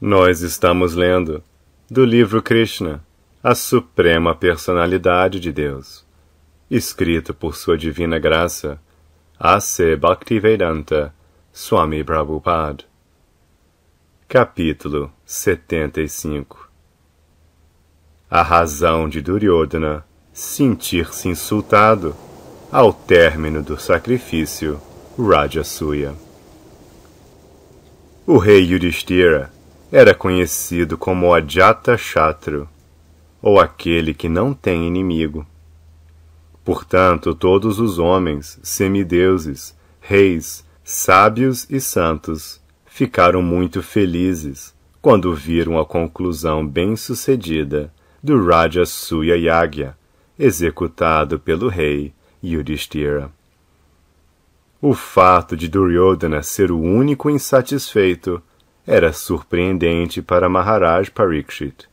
Nós estamos lendo do livro Krishna, a Suprema Personalidade de Deus, escrito por Sua Divina Graça, A.C. Bhaktivedanta Swami Prabhupada. Capítulo 75 A razão de Duryodhana sentir-se insultado ao término do sacrifício Rajasuya. O rei Yudhishthira era conhecido como Adjata Chatru, ou aquele que não tem inimigo. Portanto, todos os homens, semideuses, reis, sábios e santos, ficaram muito felizes quando viram a conclusão bem-sucedida do Raja Suya Yagya, executado pelo rei Yudhishthira. O fato de Duryodhana ser o único insatisfeito era surpreendente para Maharaj Parikshit,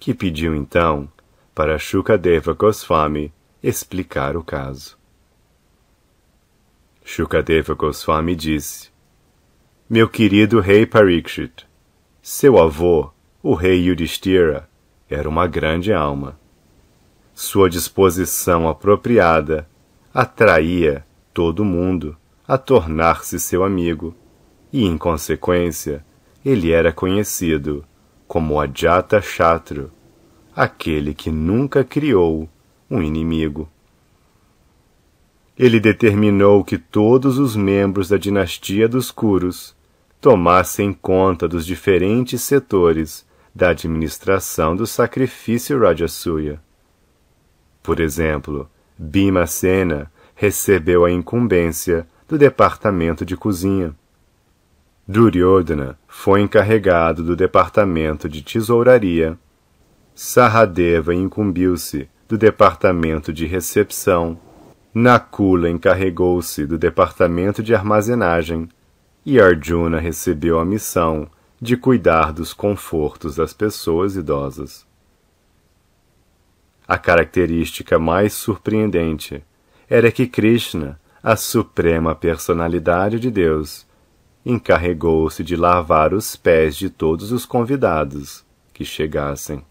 que pediu então para Shukadeva Goswami explicar o caso. Shukadeva Goswami disse: Meu querido rei Parikshit, seu avô, o rei Yudhishthira, era uma grande alma. Sua disposição apropriada atraía todo mundo a tornar-se seu amigo e, em consequência, ele era conhecido como Adjata Chatru, aquele que nunca criou um inimigo. Ele determinou que todos os membros da dinastia dos Kurus tomassem conta dos diferentes setores da administração do sacrifício Rajasuya. Por exemplo, Bhima Sena recebeu a incumbência do departamento de cozinha. Duryodhana foi encarregado do departamento de tesouraria. Saradeva incumbiu-se do departamento de recepção. Nakula encarregou-se do departamento de armazenagem e Arjuna recebeu a missão de cuidar dos confortos das pessoas idosas. A característica mais surpreendente era que Krishna, a suprema personalidade de Deus, encarregou-se de lavar os pés de todos os convidados que chegassem.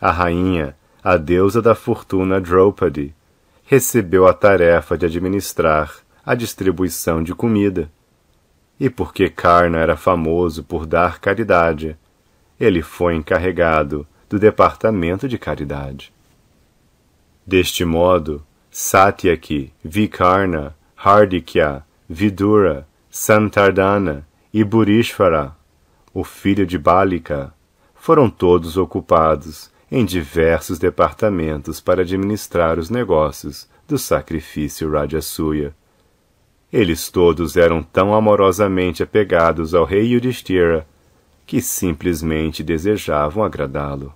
A rainha, a deusa da fortuna Draupadi, recebeu a tarefa de administrar a distribuição de comida. E porque Karna era famoso por dar caridade, ele foi encarregado do departamento de caridade. Deste modo, Satyaki, Vikarna, Hardikya, Vidura, Santardana e Burishvara, o filho de Balika, foram todos ocupados em diversos departamentos para administrar os negócios do sacrifício Rajasuya. Eles todos eram tão amorosamente apegados ao rei Yudhishthira que simplesmente desejavam agradá-lo.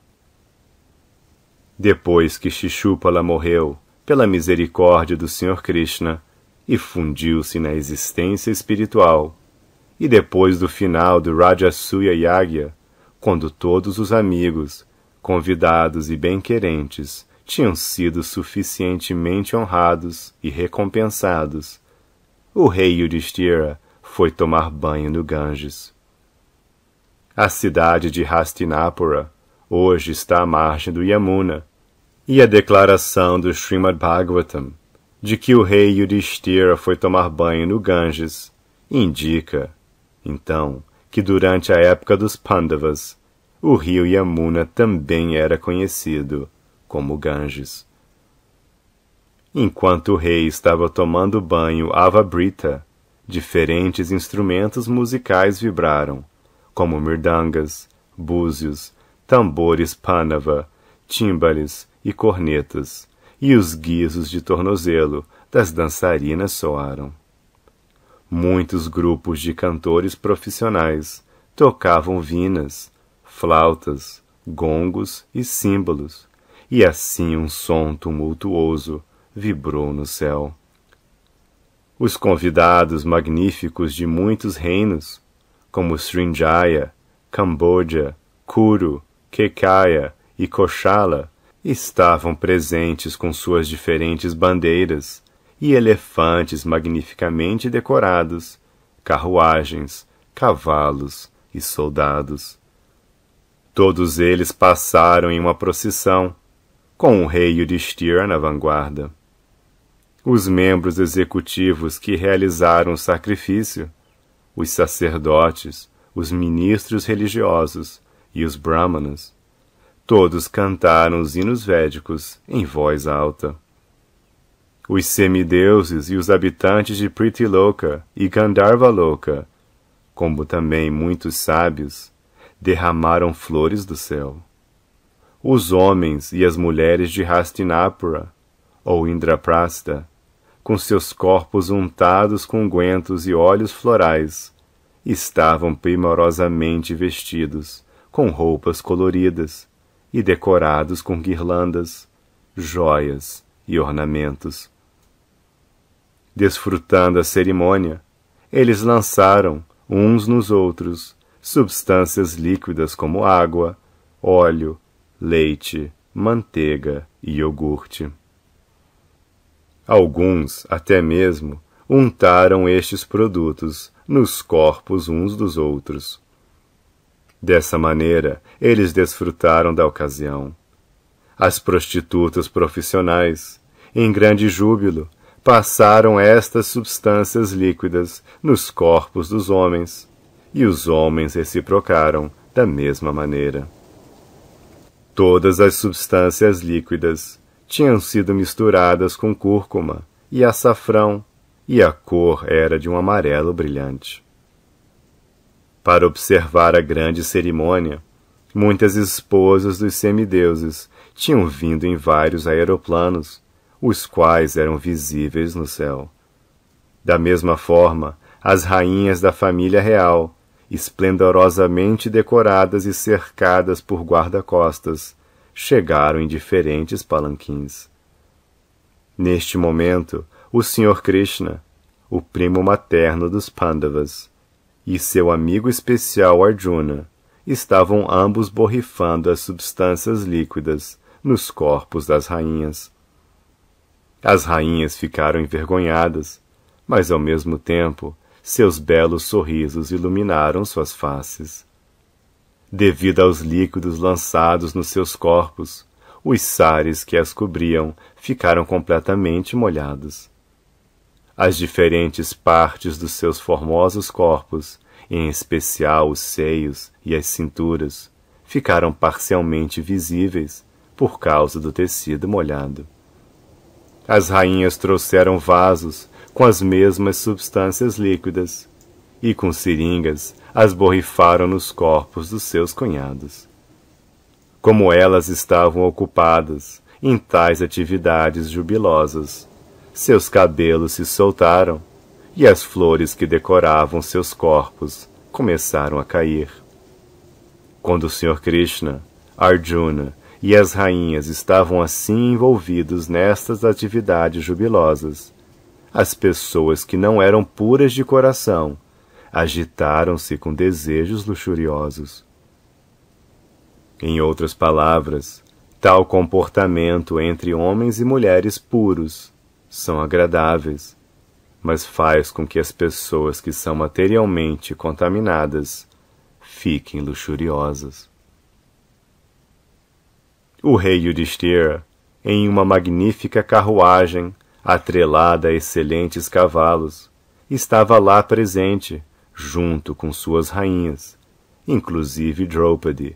Depois que Shishupala morreu, pela misericórdia do Senhor Krishna, e fundiu-se na existência espiritual. E depois do final do Rajasuya Yagya, quando todos os amigos, convidados e bem-querentes tinham sido suficientemente honrados e recompensados, o rei Yudhishthira foi tomar banho no Ganges. A cidade de Hastinapura hoje está à margem do Yamuna, e a declaração do Srimad Bhagavatam de que o rei Yudhishthira foi tomar banho no Ganges indica, então, que durante a época dos Pandavas, o rio Yamuna também era conhecido como Ganges. Enquanto o rei estava tomando banho Avabrita, diferentes instrumentos musicais vibraram, como mirdangas, búzios, tambores Panava, timbales e cornetas e os guizos de tornozelo das dançarinas soaram. Muitos grupos de cantores profissionais tocavam vinas, flautas, gongos e símbolos, e assim um som tumultuoso vibrou no céu. Os convidados magníficos de muitos reinos, como Srinjaya, Camboja, Kuru, Kekaya e Kochala, estavam presentes com suas diferentes bandeiras e elefantes magnificamente decorados, carruagens, cavalos e soldados. Todos eles passaram em uma procissão, com o rei Yudhishthira na vanguarda. Os membros executivos que realizaram o sacrifício, os sacerdotes, os ministros religiosos e os brahmanas, Todos cantaram os hinos védicos em voz alta. Os semideuses e os habitantes de Pritiloka e Gandharva Loka, como também muitos sábios, derramaram flores do céu. Os homens e as mulheres de Hastinapura, ou Indraprasta, com seus corpos untados com guentos e olhos florais, estavam primorosamente vestidos, com roupas coloridas, e decorados com guirlandas, jóias e ornamentos. Desfrutando a cerimônia, eles lançaram, uns nos outros, substâncias líquidas como água, óleo, leite, manteiga e iogurte. Alguns, até mesmo, untaram estes produtos nos corpos uns dos outros. Dessa maneira, eles desfrutaram da ocasião. As prostitutas profissionais, em grande júbilo, passaram estas substâncias líquidas nos corpos dos homens, e os homens reciprocaram da mesma maneira. Todas as substâncias líquidas tinham sido misturadas com cúrcuma e açafrão, e a cor era de um amarelo brilhante para observar a grande cerimônia. Muitas esposas dos semideuses tinham vindo em vários aeroplanos, os quais eram visíveis no céu. Da mesma forma, as rainhas da família real, esplendorosamente decoradas e cercadas por guarda-costas, chegaram em diferentes palanquins. Neste momento, o Sr. Krishna, o primo materno dos Pandavas, e seu amigo especial Arjuna estavam ambos borrifando as substâncias líquidas nos corpos das rainhas. As rainhas ficaram envergonhadas, mas ao mesmo tempo seus belos sorrisos iluminaram suas faces. Devido aos líquidos lançados nos seus corpos, os sares que as cobriam ficaram completamente molhados as diferentes partes dos seus formosos corpos, em especial os seios e as cinturas, ficaram parcialmente visíveis por causa do tecido molhado. As rainhas trouxeram vasos com as mesmas substâncias líquidas e com seringas as borrifaram nos corpos dos seus cunhados. Como elas estavam ocupadas em tais atividades jubilosas, seus cabelos se soltaram e as flores que decoravam seus corpos começaram a cair. Quando o Sr. Krishna, Arjuna e as rainhas estavam assim envolvidos nestas atividades jubilosas, as pessoas que não eram puras de coração agitaram-se com desejos luxuriosos. Em outras palavras, tal comportamento entre homens e mulheres puros são agradáveis, mas faz com que as pessoas que são materialmente contaminadas fiquem luxuriosas. O rei Yudhishthira, em uma magnífica carruagem, atrelada a excelentes cavalos, estava lá presente, junto com suas rainhas, inclusive Draupadi.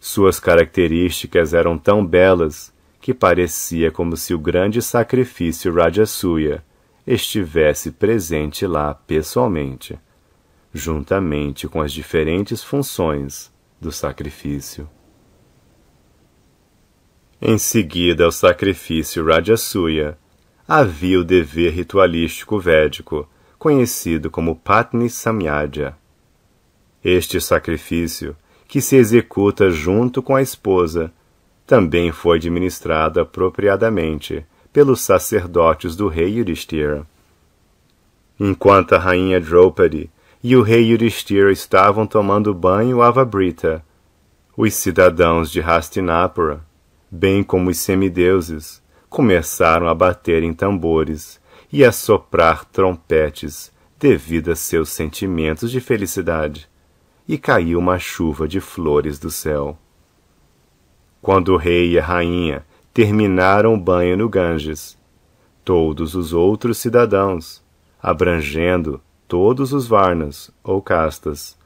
Suas características eram tão belas que parecia como se o grande sacrifício Rajasuya estivesse presente lá pessoalmente, juntamente com as diferentes funções do sacrifício. Em seguida ao sacrifício Rajasuya, havia o dever ritualístico védico, conhecido como Patni Samyadya. Este sacrifício, que se executa junto com a esposa, também foi administrada apropriadamente pelos sacerdotes do rei Yudhishthira. Enquanto a rainha Draupadi e o rei Yudhishthira estavam tomando banho Avabrita, os cidadãos de Hastinapura, bem como os semideuses, começaram a bater em tambores e a soprar trompetes devido a seus sentimentos de felicidade, e caiu uma chuva de flores do céu quando o rei e a rainha terminaram o banho no Ganges. Todos os outros cidadãos, abrangendo todos os varnas ou castas,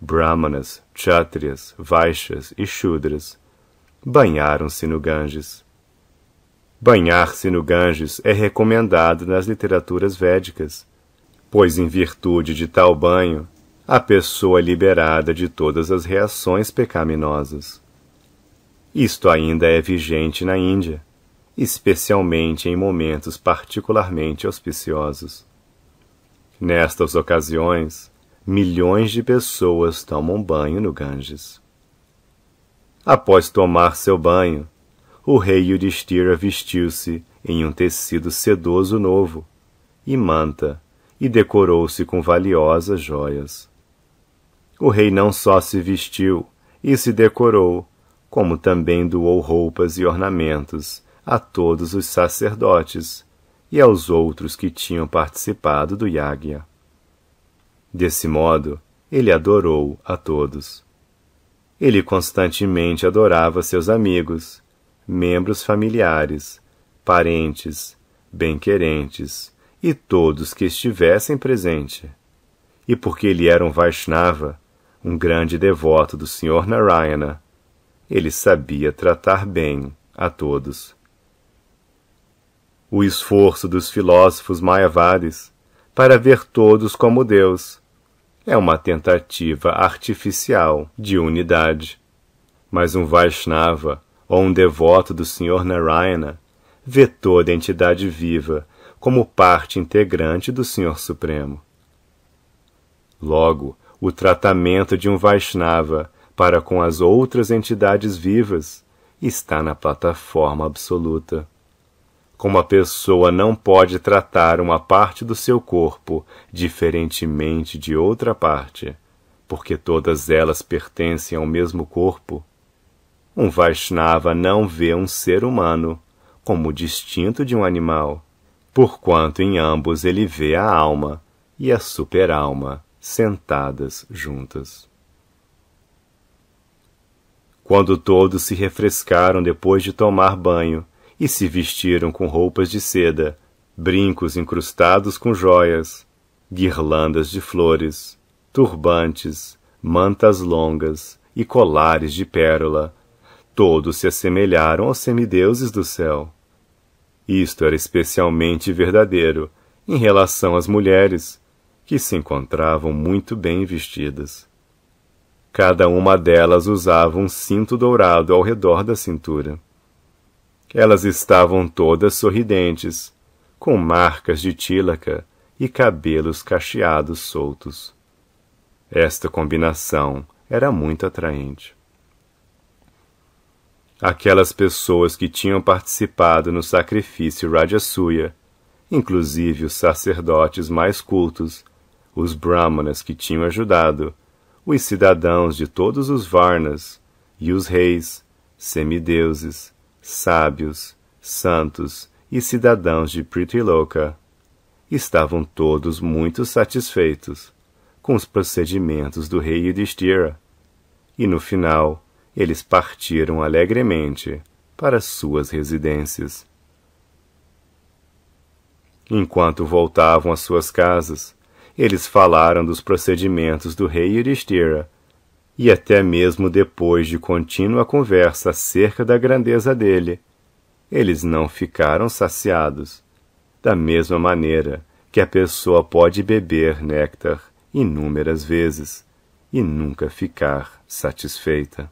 brahmanas, kshatriyas, vaixas e shudras, banharam-se no Ganges. Banhar-se no Ganges é recomendado nas literaturas védicas, pois em virtude de tal banho, a pessoa é liberada de todas as reações pecaminosas. Isto ainda é vigente na Índia, especialmente em momentos particularmente auspiciosos. Nestas ocasiões, milhões de pessoas tomam banho no Ganges. Após tomar seu banho, o rei Yudhishthira vestiu-se em um tecido sedoso novo e manta e decorou-se com valiosas joias. O rei não só se vestiu e se decorou, como também doou roupas e ornamentos a todos os sacerdotes e aos outros que tinham participado do Yagya. Desse modo, ele adorou a todos. Ele constantemente adorava seus amigos, membros familiares, parentes, bem-querentes e todos que estivessem presente. E porque ele era um Vaishnava, um grande devoto do Senhor Narayana, ele sabia tratar bem a todos. O esforço dos filósofos mayavades para ver todos como Deus é uma tentativa artificial de unidade. Mas um Vaishnava ou um devoto do Senhor Narayana vê toda entidade viva como parte integrante do Senhor Supremo. Logo, o tratamento de um Vaishnava para com as outras entidades vivas, está na plataforma absoluta. Como a pessoa não pode tratar uma parte do seu corpo diferentemente de outra parte, porque todas elas pertencem ao mesmo corpo, um Vaishnava não vê um ser humano como distinto de um animal, porquanto em ambos ele vê a alma e a superalma sentadas juntas. Quando todos se refrescaram depois de tomar banho e se vestiram com roupas de seda, brincos incrustados com joias, guirlandas de flores, turbantes, mantas longas e colares de pérola, todos se assemelharam aos semideuses do céu. Isto era especialmente verdadeiro em relação às mulheres, que se encontravam muito bem vestidas. Cada uma delas usava um cinto dourado ao redor da cintura. Elas estavam todas sorridentes, com marcas de tílaca e cabelos cacheados soltos. Esta combinação era muito atraente. Aquelas pessoas que tinham participado no sacrifício Rajasuya, inclusive os sacerdotes mais cultos, os brahmanas que tinham ajudado, os cidadãos de todos os Varnas, e os reis, semideuses, sábios, santos e cidadãos de Pritiloka. Estavam todos muito satisfeitos com os procedimentos do rei Yudhishthira, e no final eles partiram alegremente para suas residências. Enquanto voltavam às suas casas, eles falaram dos procedimentos do rei Yudhishthira, e até mesmo depois de contínua conversa acerca da grandeza dele, eles não ficaram saciados. Da mesma maneira que a pessoa pode beber néctar inúmeras vezes e nunca ficar satisfeita.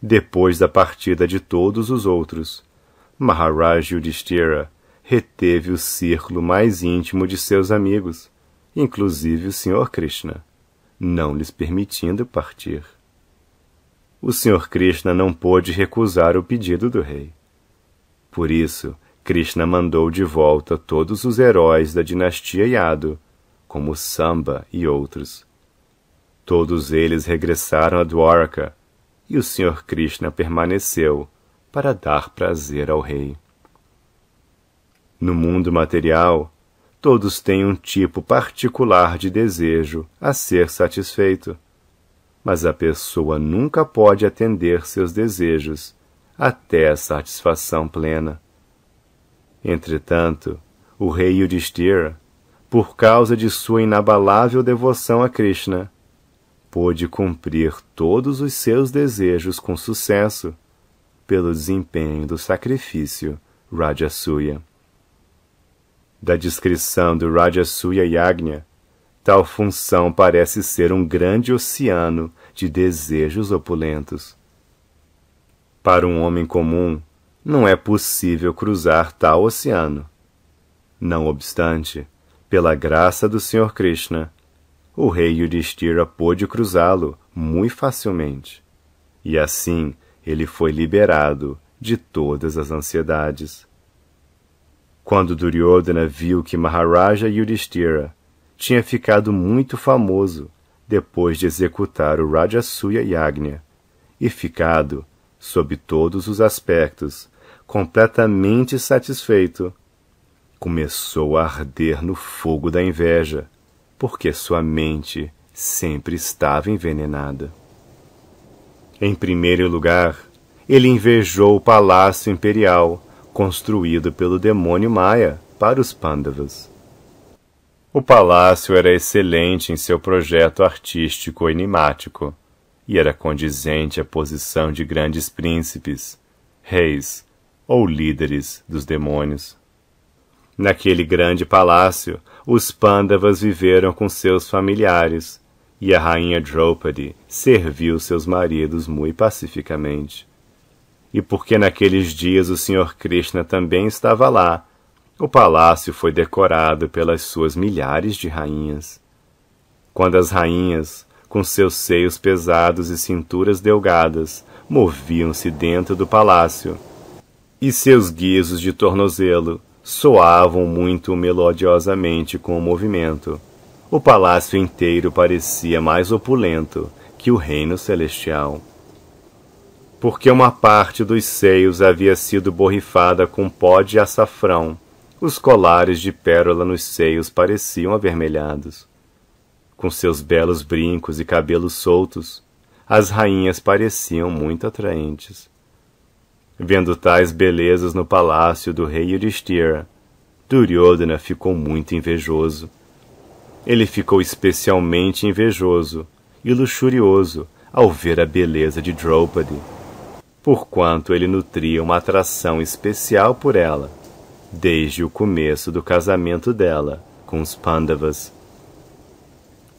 Depois da partida de todos os outros, Maharaj Yudhishthira reteve o círculo mais íntimo de seus amigos, inclusive o Sr. Krishna, não lhes permitindo partir. O Sr. Krishna não pôde recusar o pedido do rei. Por isso, Krishna mandou de volta todos os heróis da dinastia Yadu, como Samba e outros. Todos eles regressaram a Dwarka, e o Sr. Krishna permaneceu para dar prazer ao rei. No mundo material, todos têm um tipo particular de desejo a ser satisfeito. Mas a pessoa nunca pode atender seus desejos até a satisfação plena. Entretanto, o rei Yudhishthira, por causa de sua inabalável devoção a Krishna, pôde cumprir todos os seus desejos com sucesso pelo desempenho do sacrifício Rajasuya. Da descrição do Rajasuya Yagna, tal função parece ser um grande oceano de desejos opulentos. Para um homem comum, não é possível cruzar tal oceano. Não obstante, pela graça do Senhor Krishna, o rei Yudhishthira pôde cruzá-lo muito facilmente. E assim ele foi liberado de todas as ansiedades. Quando Duryodhana viu que Maharaja Yudhishthira tinha ficado muito famoso depois de executar o Rajasuya Yagna e ficado, sob todos os aspectos, completamente satisfeito, começou a arder no fogo da inveja, porque sua mente sempre estava envenenada. Em primeiro lugar, ele invejou o palácio imperial construído pelo demônio Maia para os Pandavas. O palácio era excelente em seu projeto artístico enigmático e era condizente à posição de grandes príncipes, reis ou líderes dos demônios. Naquele grande palácio, os Pandavas viveram com seus familiares e a rainha Draupadi serviu seus maridos muito pacificamente e porque naqueles dias o Sr. Krishna também estava lá. O palácio foi decorado pelas suas milhares de rainhas. Quando as rainhas, com seus seios pesados e cinturas delgadas, moviam-se dentro do palácio, e seus guizos de tornozelo soavam muito melodiosamente com o movimento. O palácio inteiro parecia mais opulento que o reino celestial porque uma parte dos seios havia sido borrifada com pó de açafrão. Os colares de pérola nos seios pareciam avermelhados. Com seus belos brincos e cabelos soltos, as rainhas pareciam muito atraentes. Vendo tais belezas no palácio do rei Yudhishthira, Duryodhana ficou muito invejoso. Ele ficou especialmente invejoso e luxurioso ao ver a beleza de Draupadi porquanto ele nutria uma atração especial por ela, desde o começo do casamento dela com os Pandavas.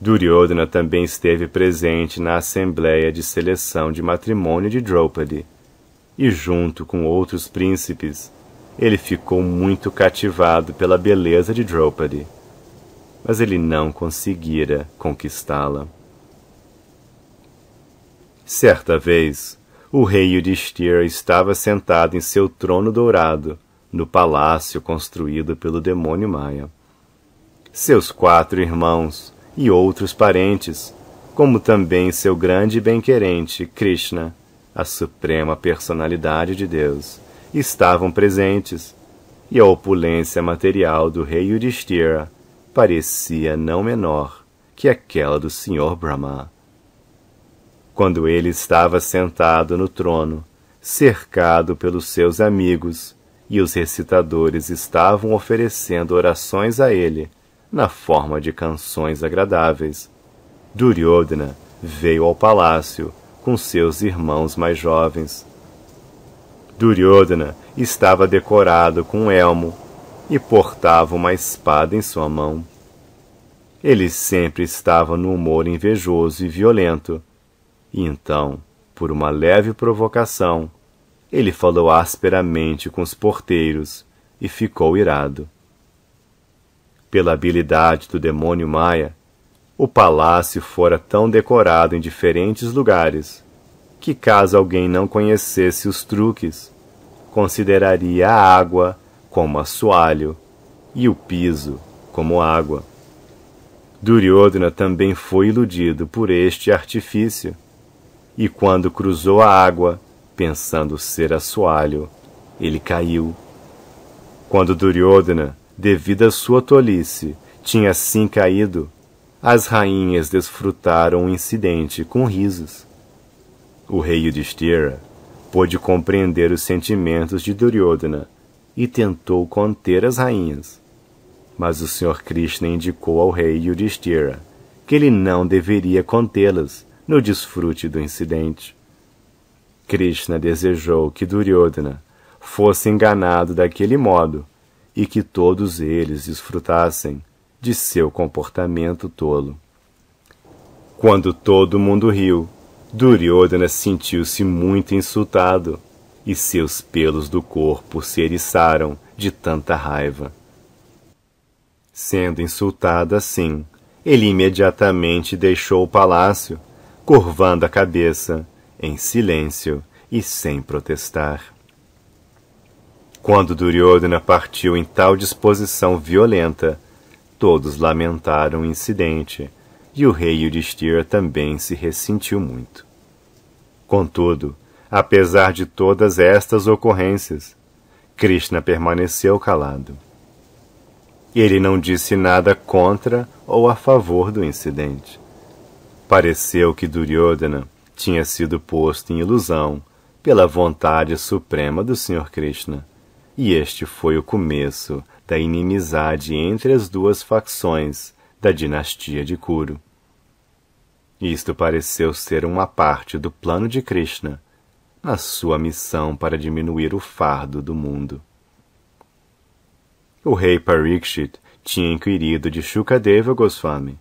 Duryodhana também esteve presente na assembleia de seleção de matrimônio de Draupadi, e junto com outros príncipes, ele ficou muito cativado pela beleza de Draupadi, mas ele não conseguira conquistá-la. Certa vez, o rei Yudhishthira estava sentado em seu trono dourado, no palácio construído pelo demônio Maia. Seus quatro irmãos e outros parentes, como também seu grande bem-querente, Krishna, a suprema personalidade de Deus, estavam presentes, e a opulência material do rei Yudhishthira parecia não menor que aquela do Senhor Brahma quando ele estava sentado no trono, cercado pelos seus amigos, e os recitadores estavam oferecendo orações a ele, na forma de canções agradáveis. Duryodhana veio ao palácio com seus irmãos mais jovens. Duryodhana estava decorado com um elmo e portava uma espada em sua mão. Ele sempre estava no humor invejoso e violento, e então, por uma leve provocação, ele falou asperamente com os porteiros e ficou irado. Pela habilidade do demônio maia, o palácio fora tão decorado em diferentes lugares que, caso alguém não conhecesse os truques, consideraria a água como assoalho e o piso como água. Duryodhana também foi iludido por este artifício e quando cruzou a água, pensando ser assoalho, ele caiu. Quando Duryodhana, devido à sua tolice, tinha assim caído, as rainhas desfrutaram o incidente com risos. O rei Yudhishthira pôde compreender os sentimentos de Duryodhana e tentou conter as rainhas. Mas o Sr. Krishna indicou ao rei Yudhishthira que ele não deveria contê-las, no desfrute do incidente. Krishna desejou que Duryodhana fosse enganado daquele modo e que todos eles desfrutassem de seu comportamento tolo. Quando todo mundo riu, Duryodhana sentiu-se muito insultado e seus pelos do corpo se eriçaram de tanta raiva. Sendo insultado assim, ele imediatamente deixou o palácio curvando a cabeça, em silêncio e sem protestar. Quando Duryodhana partiu em tal disposição violenta, todos lamentaram o incidente, e o rei Yudhishthira também se ressentiu muito. Contudo, apesar de todas estas ocorrências, Krishna permaneceu calado. Ele não disse nada contra ou a favor do incidente. Pareceu que Duryodhana tinha sido posto em ilusão pela vontade suprema do Senhor Krishna, e este foi o começo da inimizade entre as duas facções da dinastia de Kuru. Isto pareceu ser uma parte do plano de Krishna, na sua missão para diminuir o fardo do mundo. O rei Parikshit tinha inquirido de Shukadeva Goswami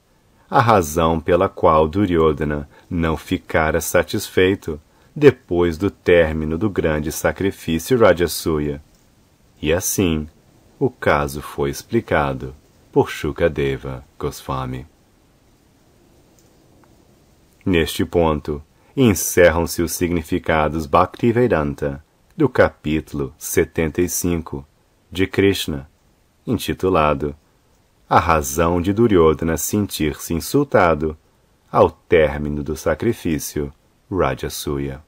a razão pela qual Duryodhana não ficara satisfeito depois do término do grande sacrifício Rajasuya. E assim, o caso foi explicado por Shukadeva Goswami. Neste ponto, encerram-se os significados Bhaktivedanta do capítulo 75 de Krishna, intitulado a razão de Duryodhana sentir-se insultado ao término do sacrifício Rajasuya.